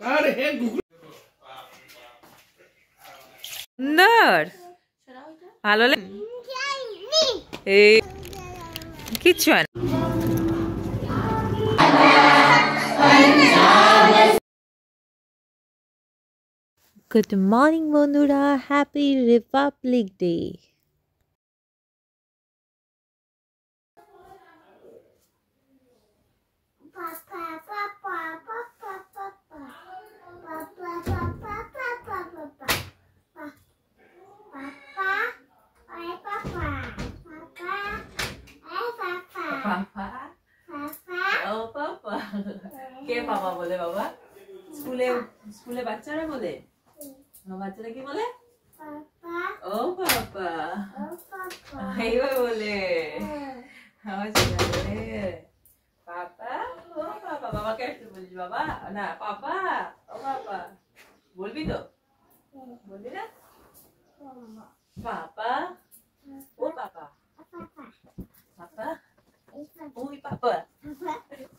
Good morning बंधुरा happy republic day স্কুলে স্কুলে বাচ্চারা বলে বাচ্চারা কি বলে বাবা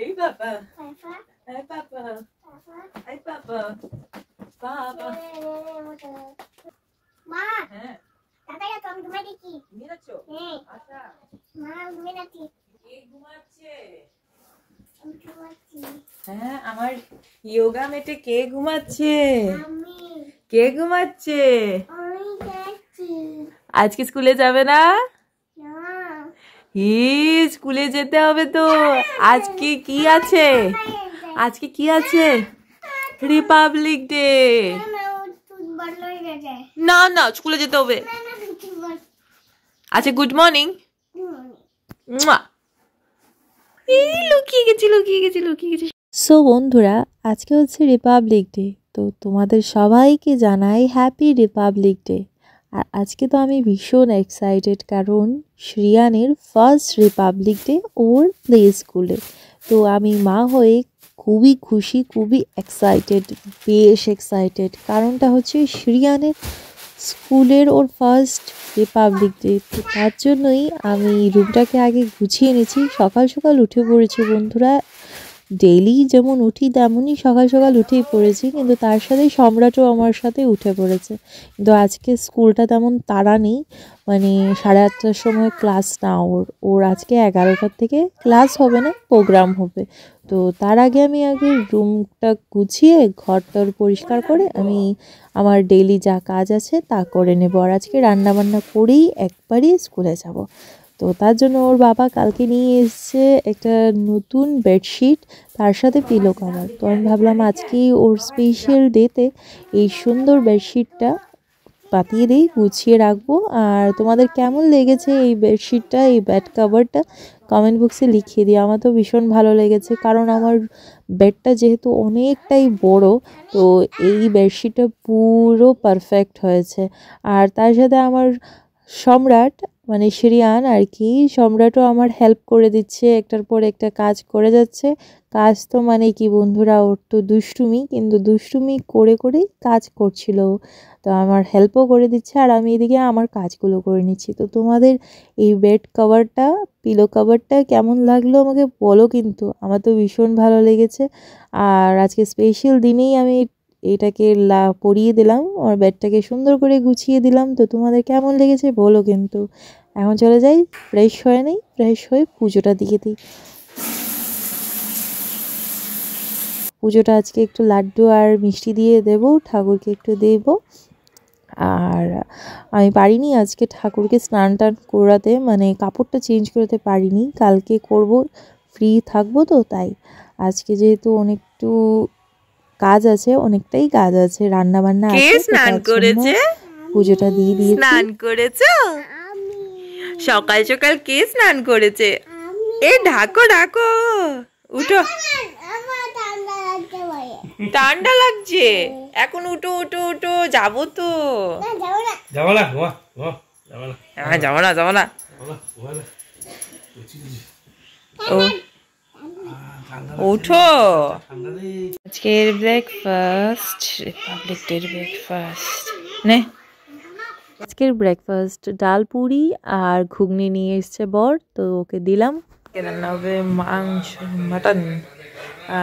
এই পাপা হ্যাঁ পাপা হ্যাঁ ঘুমাই হ্যাঁ আচ্ছা মা ঘুমাচ্ছে হ্যাঁ আমার ইয়োগা মেটে কে ঘুমাচ্ছে কে ঘুমাচ্ছে আজকে স্কুলে যাবে না হি স্কুলে যেতে হবে তো আজকে কি আছে আজকে কি আছে রিপাবলিক ডে না না স্কুলে যেতে হবে আচ্ছা গুড মর্নিং লুকিয়ে গেছি লুকিয়ে গেছি লুকিয়ে গেছি সো বন্ধুরা আজকে হচ্ছে রিপাবলিক ডে তো তোমাদের সবাইকে জানাই হ্যাপি রিপাবলিক ডে আর আজকে তো আমি ভীষণ এক্সাইটেড কারণ শ্রিয়ানের ফার্স্ট রিপাবলিক ডে ওর প্লে স্কুলে তো আমি মা হয়ে খুবই খুশি খুবই এক্সাইটেড বেশ এক্সাইটেড কারণটা হচ্ছে শ্রিয়ানের স্কুলের ওর ফার্স্ট রিপাবলিক ডে তার জন্যই আমি রুমটাকে আগে গুছিয়ে এনেছি সকাল সকাল উঠে পড়েছি বন্ধুরা ডেইলি যেমন উঠি তেমনই সকাল সকাল উঠেই পড়েছি কিন্তু তার সাথে সম্রাটও আমার সাথে উঠে পড়েছে কিন্তু আজকে স্কুলটা তেমন তাড়া নেই মানে সাড়ে আটটার সময় ক্লাস না ওর ওর আজকে এগারোটার থেকে ক্লাস হবে না প্রোগ্রাম হবে তো তার আগে আমি আগে রুমটা গুছিয়ে ঘরটার পরিষ্কার করে আমি আমার ডেলি যা কাজ আছে তা করে নেব আর আজকে রান্নাবান্না করেই একবারই স্কুলে যাব তো তার জন্য ওর বাবা কালকে নিয়ে এসছে একটা নতুন বেডশিট তার সাথে পিলো কভার তো আমি ভাবলাম আজকেই ওর স্পেশাল ডেতে এই সুন্দর বেডশিটটা পাতিয়ে দিই গুছিয়ে রাখবো আর তোমাদের কেমন লেগেছে এই বেডশিটটা এই বেড কাভারটা কমেন্ট বক্সে লিখিয়ে দিই আমার তো ভীষণ ভালো লেগেছে কারণ আমার বেডটা যেহেতু অনেকটাই বড় তো এই বেডশিটটা পুরো পারফেক্ট হয়েছে আর তার সাথে আমার সম্রাট মানে শ্রিয়ান আর কি সম্রাটও আমার হেল্প করে দিচ্ছে একটার পর একটা কাজ করে যাচ্ছে কাজ তো মানে কি বন্ধুরা ওর তো দুষ্টুমি কিন্তু দুষ্টুমি করে করেই কাজ করছিল তো আমার হেল্পও করে দিচ্ছে আর আমি এদিকে আমার কাজগুলো করে নিচ্ছি তো তোমাদের এই বেড কভারটা পিলো কভারটা কেমন লাগলো আমাকে বলো কিন্তু আমার তো ভীষণ ভালো লেগেছে আর আজকে স্পেশাল দিনেই আমি এটাকে লা পরিয়ে দিলাম আর ব্যাটটাকে সুন্দর করে গুছিয়ে দিলাম তো তোমাদের কেমন লেগেছে বলো কিন্তু এখন চলে যাই ফ্রেশ হয়ে নেই ফ্রেশ হয়ে পুজোটা দিকে দিই পুজোটা আজকে একটু লাড্ডু আর মিষ্টি দিয়ে দেব ঠাকুরকে একটু দেব আর আমি পারিনি আজকে ঠাকুরকে স্নান টান করাতে মানে কাপড়টা চেঞ্জ করতে পারিনি কালকে করব ফ্রি থাকবো তো তাই আজকে যেহেতু অনেকটু কাজ আছে অনেকটাই কাজ আছে রান্না বান্না আছে স্নান করেছে পুজোটা দিয়ে দিয়ে স্নান করেছে সকাল সকাল কে স্নান করেছে এ ঢাকো ঢাকো উঠো ঠান্ডা লাগছে এখন উঠো উঠো উঠো যাবো তো যাবো না হ্যাঁ যাবো না যাবো না ও ওঠো আজকের ব্রেকফাস্ট রিপাবলিক ডের ব্রেকফাস্ট নে আজকের ব্রেকফাস্ট ডাল পুরি আর ঘুগনি নিয়ে এসছে বর তো ওকে দিলাম রান্না হবে মাংস মাটন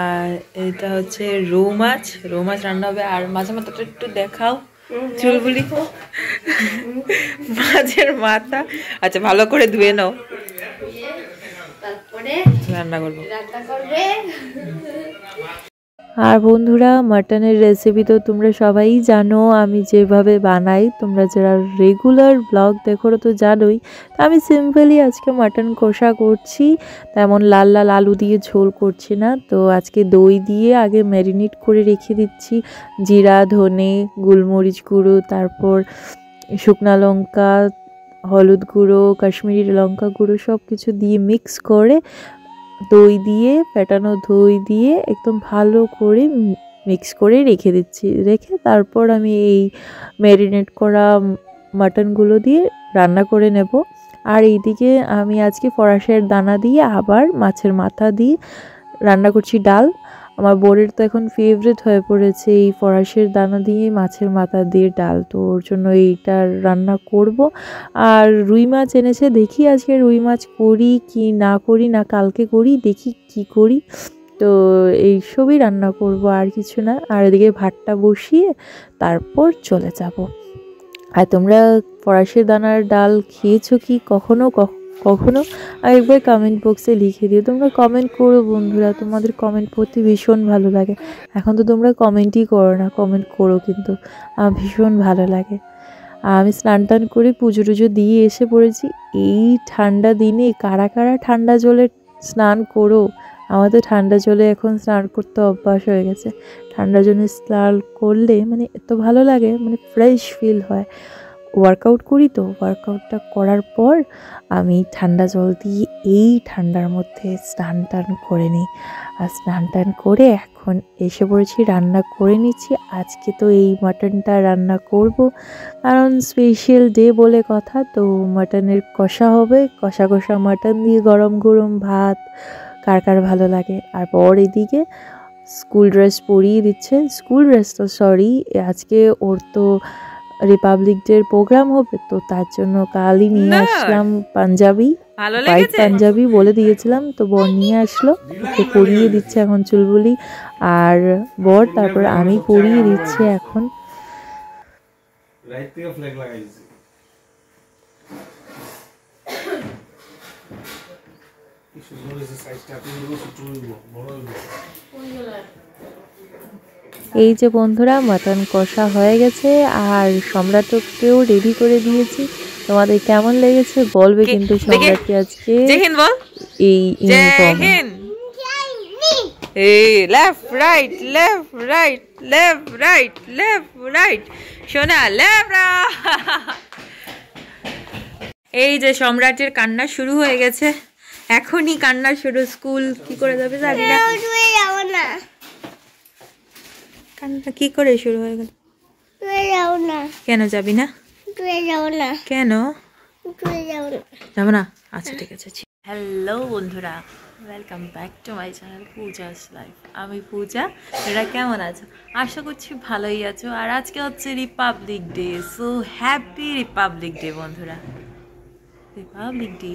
আর এটা হচ্ছে রো মাছ রো মাছ রান্না হবে আর মাঝে মাথাটা একটু দেখাও চুলগুলি মাছের মাথা আচ্ছা ভালো করে ধুয়ে নাও আর বন্ধুরা মাটনের রেসিপি তো তোমরা সবাই জানো আমি যেভাবে বানাই তোমরা যারা রেগুলার ব্লগ দেখো তো জানোই আমি সিম্পলি আজকে মাটন কষা করছি তেমন লাল লাল আলু দিয়ে ঝোল করছি না তো আজকে দই দিয়ে আগে ম্যারিনেট করে রেখে দিচ্ছি জিরা ধনে গোলমরিচ গুঁড়ো তারপর শুকনা লঙ্কা হলুদ গুঁড়ো কাশ্মীরি লঙ্কা গুঁড়ো সব কিছু দিয়ে মিক্স করে দই দিয়ে ফেটানো দই দিয়ে একদম ভালো করে মিক্স করে রেখে দিচ্ছি রেখে তারপর আমি এই ম্যারিনেট করা মাটনগুলো দিয়ে রান্না করে নেব আর এইদিকে আমি আজকে ফরাসের দানা দিয়ে আবার মাছের মাথা দিয়ে রান্না করছি ডাল আমার বোরের তো এখন ফেভারিট হয়ে পড়েছে এই ফরাসের দানা দিয়ে মাছের মাথা দিয়ে ডাল তো ওর জন্য এইটার রান্না করব আর রুই মাছ এনেছে দেখি আজকে রুই মাছ করি কি না করি না কালকে করি দেখি কি করি তো এই সবই রান্না করব আর কিছু না আর এদিকে ভাতটা বসিয়ে তারপর চলে যাব আর তোমরা ফরাসের দানার ডাল খেয়েছো কি কখনো কখনো কখনো আর একবার কমেন্ট বক্সে লিখে দিও তোমরা কমেন্ট করো বন্ধুরা তোমাদের কমেন্ট পড়তে ভীষণ ভালো লাগে এখন তো তোমরা কমেন্টই করো না কমেন্ট করো কিন্তু আমার ভীষণ ভালো লাগে আমি স্নান টান করে পুজো টুজো দিয়ে এসে পড়েছি এই ঠান্ডা দিনে কারা কারা ঠান্ডা জলে স্নান করো আমাদের ঠান্ডা জলে এখন স্নান করতে অভ্যাস হয়ে গেছে ঠান্ডা জলে স্নান করলে মানে এত ভালো লাগে মানে ফ্রেশ ফিল হয় ওয়ার্কআউট করি তো ওয়ার্কআউটটা করার পর আমি ঠান্ডা জল দিয়ে এই ঠান্ডার মধ্যে স্নান টান করে নিই আর স্নান টান করে এখন এসে পড়েছি রান্না করে নিচ্ছি আজকে তো এই মাটনটা রান্না করব কারণ স্পেশাল ডে বলে কথা তো মাটনের কষা হবে কষা কষা মাটন দিয়ে গরম গরম ভাত কার কার ভালো লাগে আর পর এদিকে স্কুল ড্রেস পরিয়ে দিচ্ছে স্কুল ড্রেস তো সরি আজকে ওর তো রিপাবলিক ডের প্রোগ্রাম হবে তো তার জন্য কালই নিয়ে আসলাম পাঞ্জাবি পাঞ্জাবি বলে দিয়েছিলাম তো বর নিয়ে আসলো তো পরিয়ে দিচ্ছে এখন চুলবুলি আর বর তারপর আমি পরিয়ে দিচ্ছি এখন কি সুন্দর সাইজটা আপনি বড় বড় এই যে বন্ধুরা মাটন কষা হয়ে গেছে আর সম্রাটকেও রেডি করে দিয়েছি তোমাদের কেমন লেগেছে বলবে কিন্তু সম্রাটকে আজকে এই ইউনিফর্ম এই left right left right left right left right সোনা লেফট এই যে সম্রাটের কান্না শুরু হয়ে গেছে এখনই কান্না শুরু স্কুল কি করে যাবে জানি না কান্নাটা কি করে শুরু হয়ে গেল যাও না কেন যাবি না যাও না কেন যাবো না আচ্ছা ঠিক আছে হ্যালো বন্ধুরা welcome back to my channel Puja's life আমি পূজা এরা কেমন আছো আশা করছি ভালোই আছো আর আজকে হচ্ছে republic day so happy republic day বন্ধুরা রিপাবলিক ডে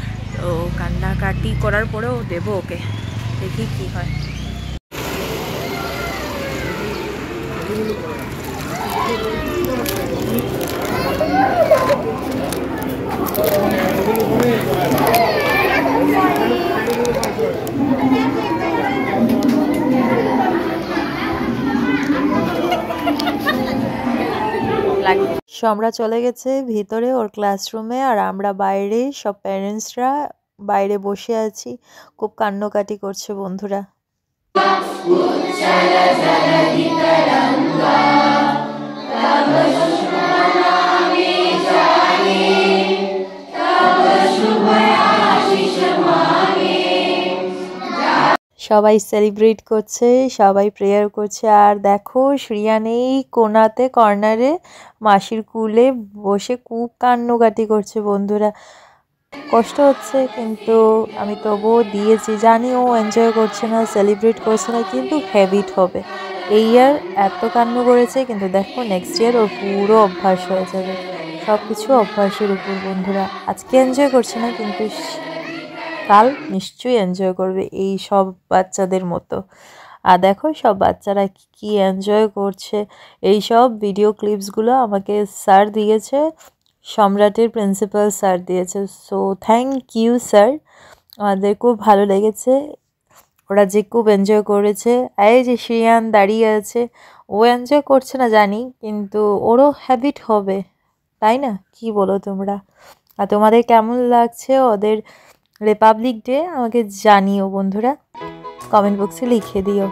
তো কান্নাকাটি করার পরেও দেবো ওকে দেখি কি হয় Thank you. লাগবে সম্রা চলে গেছে ভিতরে ওর ক্লাসরুমে আর আমরা বাইরে সব প্যারেন্টসরা বাইরে বসে আছি খুব কান্নকাটি করছে বন্ধুরা সবাই সেলিব্রেট করছে সবাই প্রেয়ার করছে আর দেখো শ্রিয়ান এই কোনাতে কর্নারে মাসির কুলে বসে খুব কান্নাকাটি করছে বন্ধুরা কষ্ট হচ্ছে কিন্তু আমি তবুও দিয়েছি জানি ও এনজয় করছে না সেলিব্রেট করছে না কিন্তু হ্যাবিট হবে এই ইয়ার এত কান্ন করেছে কিন্তু দেখো নেক্সট ইয়ার ওর পুরো অভ্যাস হয়ে যাবে সব কিছু অভ্যাসের উপর বন্ধুরা আজকে এনজয় করছে না কিন্তু কাল নিশ্চয়ই এনজয় করবে এই সব বাচ্চাদের মতো আর দেখো সব বাচ্চারা কি এনজয় করছে এই সব ভিডিও ক্লিপসগুলো আমাকে স্যার দিয়েছে সম্রাটের প্রিন্সিপাল স্যার দিয়েছে সো থ্যাংক ইউ স্যার আমাদের খুব ভালো লেগেছে ওরা যে খুব এনজয় করেছে এই যে শ্রিয়ান দাঁড়িয়ে আছে ও এনজয় করছে না জানি কিন্তু ওরও হ্যাবিট হবে তাই না কি বলো তোমরা আর তোমাদের কেমন লাগছে ওদের রিপাবলিক ডে আমাকে জানিও বন্ধুরা কমেন্ট বক্সে লিখে দিও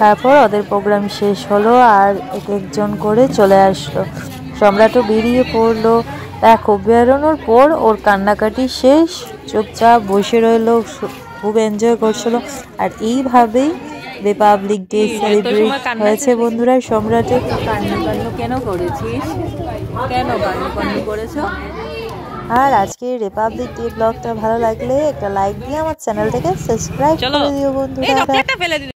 তারপর ওদের প্রোগ্রাম শেষ হলো আর এক একজন করে চলে আসলো সম্রাটও বেরিয়ে পড়লো এক বেরোনোর পর ওর কান্নাকাটি শেষ চুপচাপ বসে রইলো খুব এনজয় করছিল আর এইভাবেই রিপাবলিক ডে সেলিব্রেট হয়েছে বন্ধুরা সম্রাটের কেন করেছিস কেন করেছো আর আজকে রিপাবলিক ডে ব্লগটা ভালো লাগলে একটা লাইক দিয়ে আমার চ্যানেলটাকে সাবস্ক্রাইব করে দিও বন্ধুরা